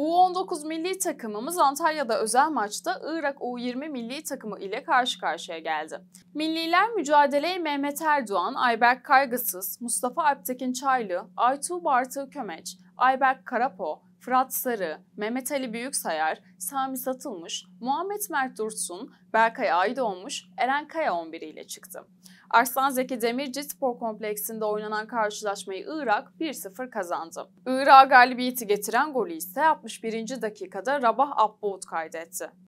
U19 milli takımımız Antalya'da özel maçta Irak U20 milli takımı ile karşı karşıya geldi. Milliler mücadeleyi Mehmet Erdoğan, Ayberk Kaygısız, Mustafa Alptekin Çaylı, Aytuğ Bartı Kömeç, Ayberk Karapo, Fırat Sarı, Mehmet Ali Büyüksayar, Sami Satılmış, Muhammed Mert Dursun, Berkay Aydoğmuş, Eren Kaya 11 ile çıktı. Arslan Zeki Demirci spor kompleksinde oynanan karşılaşmayı Irak 1-0 kazandı. Irak'a galibiyeti getiren golü ise 61. dakikada Rabah Abbout kaydetti.